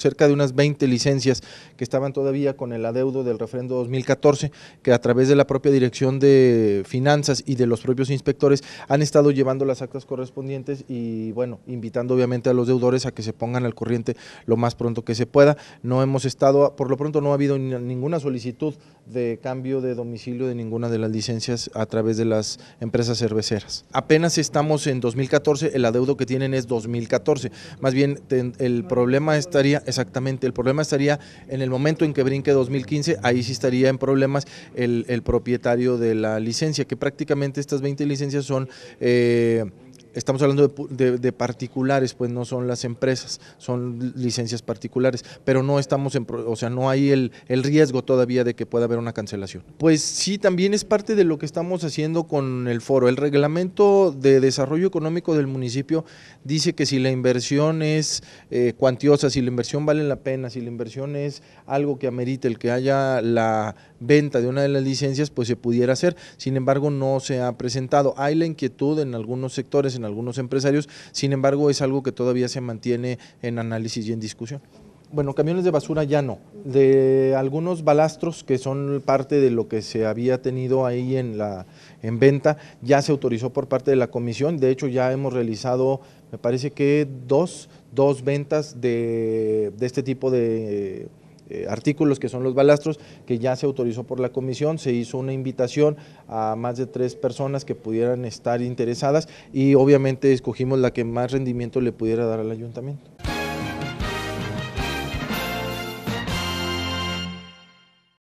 cerca de unas 20 licencias que estaban todavía con el adeudo del refrendo 2014, que a través de la propia Dirección de Finanzas y de los propios inspectores han estado llevando las actas correspondientes y bueno, invitando obviamente a los deudores a que se pongan al corriente lo más pronto que se pueda. No hemos estado, por lo pronto no ha habido ninguna solicitud de cambio de domicilio de ninguna de las licencias a través de las empresas cerveceras. Apenas estamos en 2014, el adeudo que tienen es 2014. Más bien el problema estaría Exactamente, el problema estaría en el momento en que brinque 2015, ahí sí estaría en problemas el, propietario de la licencia, que prácticamente estas 20 licencias son... Eh, estamos hablando de, particulares, pues no son las empresas, son licencias particulares, pero no estamos en, o sea, no hay el, riesgo todavía de que pueda haber una cancelación. Pues sí, también es parte de lo que estamos haciendo con el foro. El reglamento de desarrollo económico del municipio dice que si la inversión es eh, cuantiosa, si la inversión vale la pena, si la inversión es algo que amerite el que haya la venta de una de las licencias, pues se pudiera hacer. Sin embargo, no se ha presentado. Hay la inquietud en algunos sectores, en algunos empresarios, sin embargo es algo que todavía se mantiene en análisis y en discusión. Bueno, camiones de basura ya no, de algunos balastros que son parte de lo que se había tenido ahí en, la, en venta, ya se autorizó por parte de la comisión, de hecho ya hemos realizado, me parece que dos, dos ventas de, de este tipo de eh, artículos que son los balastros, que ya se autorizó por la comisión, se hizo una invitación a más de tres personas que pudieran estar interesadas y obviamente escogimos la que más rendimiento le pudiera dar al ayuntamiento.